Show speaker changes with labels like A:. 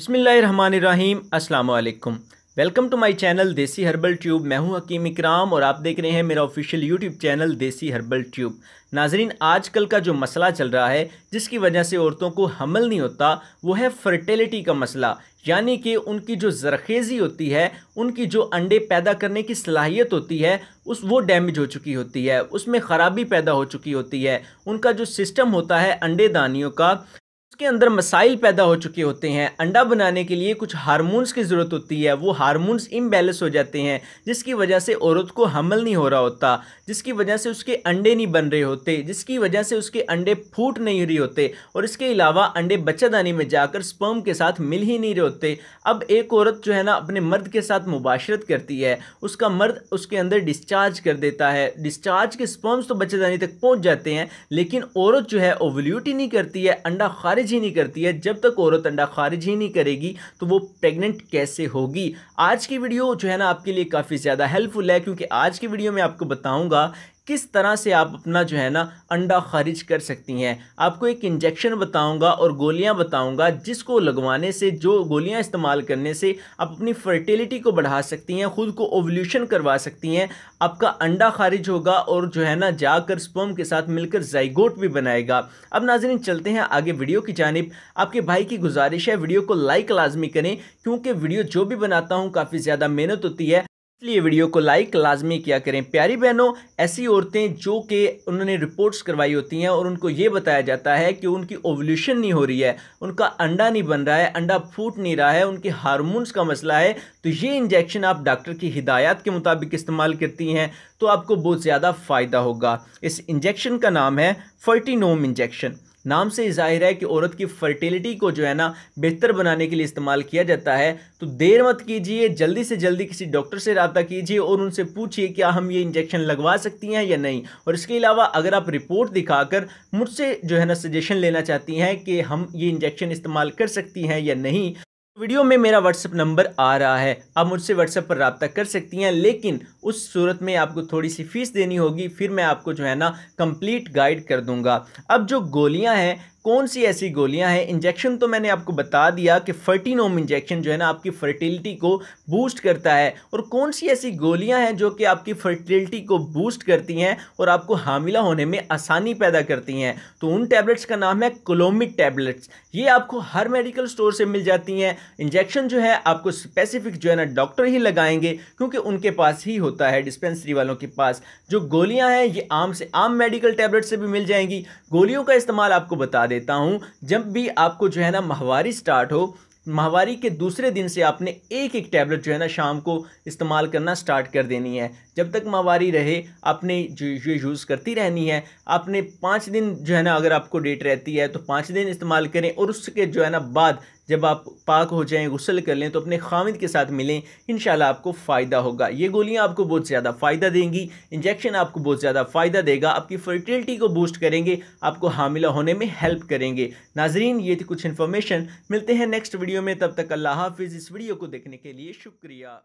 A: बिसमीम् अल्लाम welcome to my channel Desi herbal tube मैं हूं हकीम इकराम और आप देख रहे हैं मेरा official YouTube channel Desi herbal tube नाजरीन आजकल का जो मसला चल रहा है जिसकी वजह से औरतों को हमल नहीं होता वो है फर्टिलिटी का मसला यानी कि उनकी जो जरखेज़ी होती है उनकी जो अंडे पैदा करने की सलाहियत होती है उस वो डैमेज हो चुकी होती है उसमें ख़राबी पैदा हो चुकी होती है उनका जो सिस्टम होता है अंडे दानियों का उसके अंदर मसाइल पैदा हो चुके होते हैं अंडा बनाने के लिए कुछ हारमोन्स की ज़रूरत होती है वो हारमोन्स इम्बेलेंस हो जाते हैं जिसकी वजह से औरत को हमल नहीं हो रहा होता जिसकी वजह से उसके अंडे नहीं बन रहे होते जिसकी वजह से उसके अंडे फूट नहीं रहे होते और इसके अलावा अंडे बच्चादानी में जाकर स्पर्म के साथ मिल ही नहीं रहे होते अब एक औरत जो है ना अपने मर्द के साथ मुबाशरत करती है उसका मर्द उसके अंदर डिस्चार्ज कर देता है डिस्चार्ज के स्पर्म्स तो बच्चेदानी तक पहुँच जाते हैं लेकिन औरत जो है ओवल्यूट ही नहीं करती है अंडा खारिज खारिज ही नहीं करती है जब तक औरत अंडा खारिज ही नहीं करेगी तो वो प्रेग्नेंट कैसे होगी आज की वीडियो जो है ना आपके लिए काफ़ी ज़्यादा हेल्पफुल है क्योंकि आज की वीडियो में आपको बताऊँगा किस तरह से आप अपना जो है ना अंडा खारिज कर सकती हैं आपको एक इंजेक्शन बताऊंगा और गोलियां बताऊंगा जिसको लगवाने से जो गोलियां इस्तेमाल करने से आप अपनी फर्टिलिटी को बढ़ा सकती हैं ख़ुद को ओवल्यूशन करवा सकती हैं आपका अंडा खारिज होगा और जो है ना जाकर स्पम के साथ मिलकर जाइगोट भी बनाएगा अब नाजरन चलते हैं आगे वीडियो की जानब आपके भाई की गुजारिश है वीडियो को लाइक लाजमी करें क्योंकि वीडियो जो भी बनाता हूँ काफ़ी ज़्यादा मेहनत होती है इसलिए वीडियो को लाइक लाजमी किया करें प्यारी बहनों ऐसी औरतें जो कि उन्होंने रिपोर्ट्स करवाई होती हैं और उनको ये बताया जाता है कि उनकी ओवल्यूशन नहीं हो रही है उनका अंडा नहीं बन रहा है अंडा फूट नहीं रहा है उनके हारमोन्स का मसला है तो ये इंजेक्शन आप डॉक्टर की हिदायत के मुताबिक इस्तेमाल करती हैं तो आपको बहुत ज़्यादा फ़ायदा होगा इस इंजेक्शन का नाम है फर्टिनोम इंजेक्शन नाम से जाहिर है कि औरत की फर्टिलिटी को जो है ना बेहतर बनाने के लिए इस्तेमाल किया जाता है तो देर मत कीजिए जल्दी से जल्दी किसी डॉक्टर से रबता कीजिए और उनसे पूछिए क्या हम ये इंजेक्शन लगवा सकती हैं या नहीं और इसके अलावा अगर आप रिपोर्ट दिखाकर मुझसे जो है ना सजेशन लेना चाहती हैं कि हम ये इंजेक्शन इस्तेमाल कर सकती हैं या नहीं वीडियो में मेरा व्हाट्सअप नंबर आ रहा है आप मुझसे व्हाट्सअप पर रबता कर सकती हैं लेकिन उस सूरत में आपको थोड़ी सी फ़ीस देनी होगी फिर मैं आपको जो है ना कंप्लीट गाइड कर दूंगा अब जो गोलियां हैं कौन सी ऐसी गोलियां हैं इंजेक्शन तो मैंने आपको बता दिया कि फर्टिनोम इंजेक्शन जो है ना आपकी फर्टिलिटी को बूस्ट करता है और कौन सी ऐसी गोलियां हैं जो कि आपकी फर्टिलिटी को बूस्ट करती हैं और आपको हामिला होने में आसानी पैदा करती हैं तो उन टैबलेट्स का नाम है क्लोमिक टैबलेट्स ये आपको हर मेडिकल स्टोर से मिल जाती हैं इंजेक्शन जो है आपको स्पेसिफिक जो है ना डॉक्टर ही लगाएंगे क्योंकि उनके पास ही होता है डिस्पेंसरी वालों के पास जो गोलियाँ हैं ये आम से आम मेडिकल टैबलेट से भी मिल जाएंगी गोलियों का इस्तेमाल आपको बता देता हूँ जब भी आपको जो है ना माहवारी स्टार्ट हो माहवारी के दूसरे दिन से आपने एक एक टैबलेट जो है ना शाम को इस्तेमाल करना स्टार्ट कर देनी है जब तक माहवारी रहे आपने जो ये यूज़ करती रहनी है आपने पाँच दिन जो है ना अगर आपको डेट रहती है तो पाँच दिन इस्तेमाल करें और उसके जो है ना बाद जब आप पाक हो जाएं गुसल कर लें तो अपने खामिद के साथ मिलें इन आपको फ़ायदा होगा ये गोलियाँ आपको बहुत ज़्यादा फ़ायदा देंगी इंजेक्शन आपको बहुत ज़्यादा फ़ायदा देगा आपकी फर्टिलिटी को बूस्ट करेंगे आपको हामिला होने में हेल्प करेंगे नाजरीन ये थी कुछ इन्फॉर्मेशन मिलते हैं नेक्स्ट वीडियो में तब तक अल्लाह हाफिज़ इस वीडियो को देखने के लिए शुक्रिया